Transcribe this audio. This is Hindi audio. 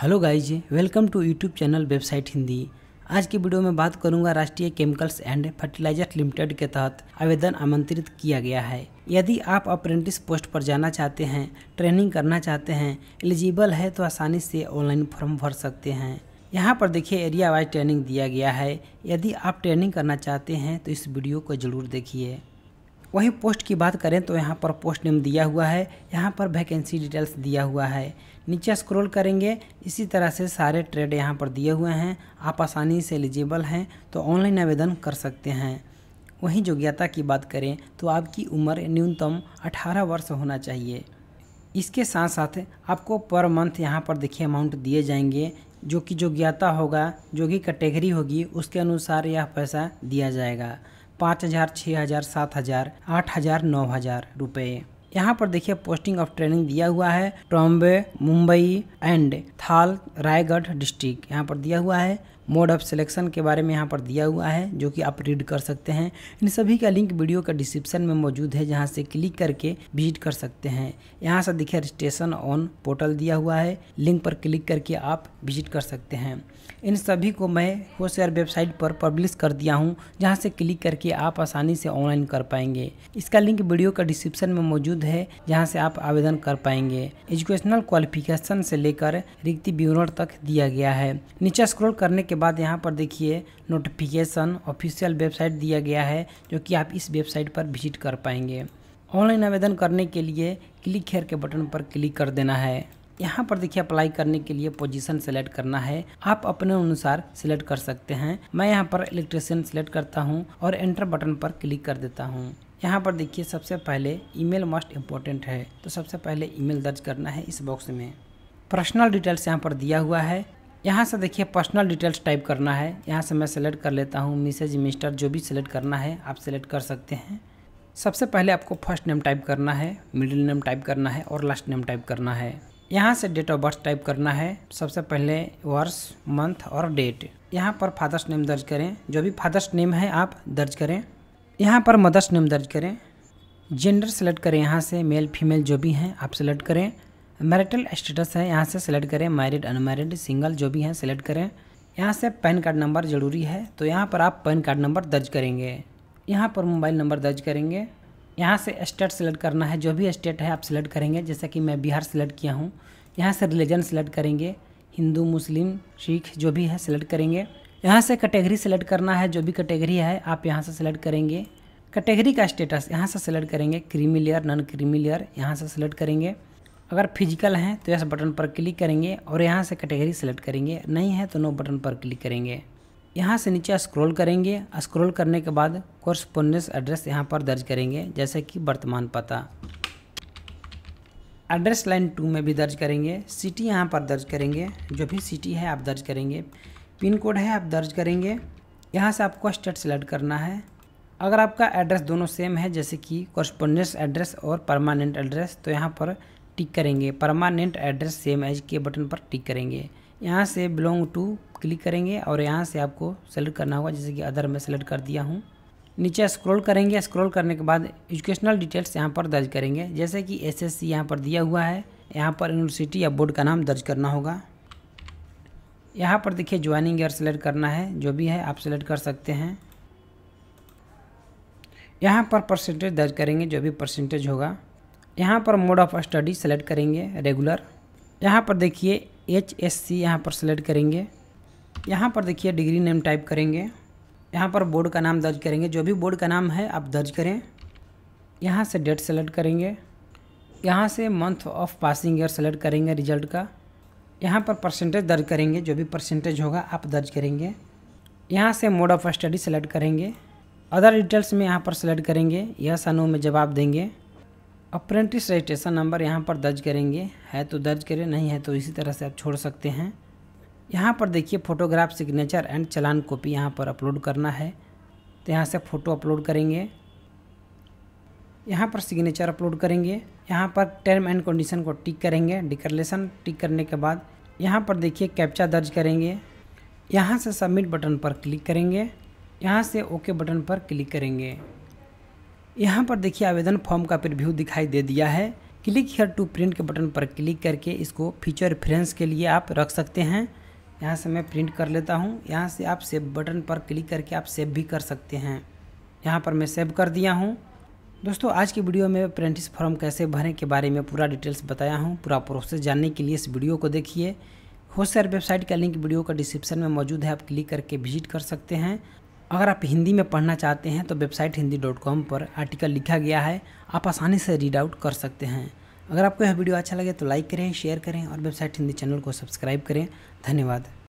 hello guys welcome to YouTube channel website Hindi आज की वीडियो में बात करूंगा राष्ट्रीय केमिकल्स एंड फर्टिलाइजर लिमिटेड के तहत आवेदन आमंत्रित किया गया है यदि आप अप्रेंटिस पोस्ट पर जाना चाहते हैं ट्रेनिंग करना चाहते हैं एलिजिबल है तो आसानी से ऑनलाइन फॉर्म भर सकते हैं यहाँ पर देखिए एरिया वाइज ट्रेनिंग दिया गया है यदि आप ट्रेनिंग करना चाहते हैं तो इस वीडियो को ज़रूर देखिए वहीं पोस्ट की बात करें तो यहाँ पर पोस्ट नेम दिया हुआ है यहाँ पर वैकेंसी डिटेल्स दिया हुआ है नीचे स्क्रॉल करेंगे इसी तरह से सारे ट्रेड यहाँ पर दिए हुए हैं आप आसानी से एलिजिबल हैं तो ऑनलाइन आवेदन कर सकते हैं वहीं योग्यता की बात करें तो आपकी उम्र न्यूनतम 18 वर्ष होना चाहिए इसके साथ साथ आपको पर मंथ यहाँ पर देखिए अमाउंट दिए जाएंगे जो कि योग्यता होगा जो कि कैटेगरी होगी उसके अनुसार यह पैसा दिया जाएगा पाँच हज़ार छः हज़ार सात हज़ार आठ हज़ार नौ हज़ार रुपये यहाँ पर देखिए पोस्टिंग ऑफ ट्रेनिंग दिया हुआ है ट्रॉम्बे मुंबई एंड थाल रायगढ़ डिस्ट्रिक्ट यहाँ पर दिया हुआ है मोड ऑफ सिलेक्शन के बारे में यहाँ पर दिया हुआ है जो कि आप रीड कर सकते हैं इन सभी का लिंक वीडियो का डिस्क्रिप्शन में मौजूद है जहाँ से क्लिक करके विजिट कर सकते हैं यहाँ से दिखे रजिस्ट्रेशन ऑन पोर्टल दिया हुआ है लिंक पर क्लिक करके आप विजिट कर सकते हैं इन सभी को मैं होशेयर वेबसाइट पर पब्लिश कर दिया हूँ जहाँ से क्लिक करके आप आसानी से ऑनलाइन कर पाएंगे इसका लिंक वीडियो का डिस्क्रिप्शन में मौजूद है जहाँ से आप आवेदन कर पाएंगे एजुकेशनल क्वालिफिकेशन से लेकर रिक्ति विवरण तक दिया गया है नीचे स्क्रोल करने के के बाद यहाँ पर देखिए नोटिफिकेशन ऑफिशियल वेबसाइट दिया गया है जो कि आप इस वेबसाइट पर विजिट कर पाएंगे ऑनलाइन आवेदन करने के लिए क्लिक हेयर के बटन पर क्लिक कर देना है यहाँ पर देखिए अप्लाई करने के लिए पोजीशन सेलेक्ट करना है आप अपने अनुसार सिलेक्ट कर सकते हैं मैं यहाँ पर इलेक्ट्रिशियन सेलेक्ट करता हूँ और एंटर बटन पर क्लिक कर देता हूँ यहाँ पर देखिए सबसे पहले ईमेल मोस्ट इम्पोर्टेंट है तो सबसे पहले ईमेल दर्ज करना है इस बॉक्स में पर्सनल डिटेल्स यहाँ पर दिया हुआ है यहाँ से देखिए पर्सनल डिटेल्स टाइप करना है यहाँ से मैं सेलेक्ट कर लेता हूँ मिसेज मिस्टर जो भी सिलेक्ट करना है आप सेलेक्ट कर सकते हैं सबसे पहले आपको फर्स्ट नेम टाइप करना है मिडिल नेम टाइप करना है और लास्ट नेम टाइप करना है यहाँ से डेट ऑफ बर्थ टाइप करना है सबसे पहले वर्ष मंथ और डेट यहाँ पर फादर्स नेम दर्ज करें जो भी फादर्स नेम है आप दर्ज करें यहाँ पर मदर्स नेम दर्ज करें जेंडर सेलेक्ट करें यहाँ से मेल फीमेल जो भी हैं आप सेलेक्ट करें मैरिटल स्टेटस है यहाँ से सेलेक्ट करें मैरिड अनमैरिड सिंगल जो भी हैं सेलेक्ट करें यहाँ से पैन कार्ड नंबर ज़रूरी है तो यहाँ पर आप पैन कार्ड नंबर दर्ज करेंगे यहाँ पर मोबाइल नंबर दर्ज करेंगे यहाँ से स्टेट सेलेक्ट करना है जो भी स्टेट है आप सेलेक्ट करेंगे जैसा कि मैं बिहार सेलेक्ट किया हूँ यहाँ से रिलीजन सेलेक्ट करेंगे हिंदू मुस्लिम सिख जो भी है सेलेक्ट करेंगे यहाँ से कैटेगरी सेलेक्ट करना है जो भी कैटेगरी है आप यहाँ से सेलेक्ट करेंगे कैटेगरी का स्टेटस यहाँ से सेलेक्ट करेंगे creamy layer non creamy layer यहाँ से सेलेक्ट करेंगे अगर फिजिकल हैं तो यस बटन पर क्लिक करेंगे और यहाँ से कैटेगरी सेलेक्ट करेंगे नहीं है तो नो बटन पर क्लिक करेंगे यहाँ से नीचे स्क्रॉल करेंगे स्क्रॉल करने के बाद कोर्सपोंडेंस एड्रेस यहाँ पर दर्ज करेंगे जैसे कि वर्तमान पता एड्रेस लाइन टू में भी दर्ज करेंगे सिटी यहाँ पर दर्ज करेंगे जो भी सिटी है आप दर्ज करेंगे पिन कोड है आप दर्ज करेंगे यहाँ से आपको स्टेट सेलेक्ट करना है अगर आपका एड्रेस दोनों सेम है जैसे कि कॉरस्पोंडेंस एड्रेस और परमानेंट एड्रेस तो यहाँ पर टिक करेंगे परमानेंट एड्रेस सेम एज के बटन पर टिक करेंगे यहाँ से बिलोंग टू क्लिक करेंगे और यहाँ से आपको सेलेक्ट करना होगा जैसे कि अदर में सेलेक्ट कर दिया हूँ नीचे स्क्रॉल करेंगे स्क्रॉल करने के बाद एजुकेशनल डिटेल्स यहाँ पर दर्ज करेंगे जैसे कि एस एस सी यहाँ पर दिया हुआ है यहाँ पर यूनिवर्सिटी या बोर्ड का नाम दर्ज करना होगा यहाँ पर देखिए ज्वाइनिंग ईयर सेलेक्ट करना है जो भी है आप सेलेक्ट कर सकते हैं यहाँ पर परसेंटेज दर्ज करेंगे जो भी परसेंटेज होगा यहाँ पर मोड ऑफ स्टडी सेलेक्ट करेंगे रेगुलर यहाँ पर देखिए एच एस सी यहाँ पर सेलेक्ट करेंगे यहाँ पर देखिए डिग्री नेम टाइप करेंगे यहाँ पर बोर्ड का नाम दर्ज करेंगे जो भी बोर्ड का नाम है आप दर्ज करें यहाँ से डेट सेलेक्ट करेंगे यहाँ से month of passing year select करेंगे रिजल्ट का यहाँ पर परसेंटेज दर्ज करेंगे जो भी परसेंटेज होगा आप दर्ज करेंगे यहाँ से मोड ऑफ स्टडी सेलेक्ट करेंगे अदर डिटेल्स में यहाँ पर सेलेक्ट करेंगे यह सनों में जवाब देंगे अप्रेंटिस रजिस्ट्रेशन नंबर यहाँ पर दर्ज करेंगे है तो दर्ज करें नहीं है तो इसी तरह से आप छोड़ सकते हैं यहाँ पर देखिए photograph signature and challan copy यहाँ पर अपलोड करना है तो यहाँ से फ़ोटो अपलोड करेंगे यहाँ पर सिग्नेचर अपलोड करेंगे यहाँ पर टर्म एंड कंडीशन को टिक करेंगे डिकलेशन टिक करने के बाद यहाँ पर देखिए कैप्चा दर्ज करेंगे यहाँ से सबमिट बटन पर क्लिक करेंगे यहाँ से ओके बटन पर क्लिक करेंगे यहाँ पर देखिए आवेदन फॉर्म का प्रिव्यू दिखाई दे दिया है क्लिक हेयर टू प्रिंट के बटन पर क्लिक करके इसको फीचर रेफरेंस के लिए आप रख सकते हैं यहाँ से मैं प्रिंट कर लेता हूँ यहाँ से आप सेव बटन पर क्लिक करके आप सेव भी कर सकते हैं यहाँ पर मैं सेव कर दिया हूँ दोस्तों आज की वीडियो में अप्रेंटिस फॉर्म कैसे भरें के बारे में पूरा डिटेल्स बताया हूँ पूरा प्रोसेस जानने के लिए इस वीडियो को देखिए होस्ट वेबसाइट का लिंक वीडियो का डिस्क्रिप्शन में मौजूद है आप क्लिक करके विजिट कर सकते हैं अगर आप हिंदी में पढ़ना चाहते हैं तो वेबसाइट हिंदी डॉट कॉम पर आर्टिकल लिखा गया है आप आसानी से रीड आउट कर सकते हैं अगर आपको यह वीडियो अच्छा लगे तो लाइक करें शेयर करें और वेबसाइट हिंदी चैनल को सब्सक्राइब करें धन्यवाद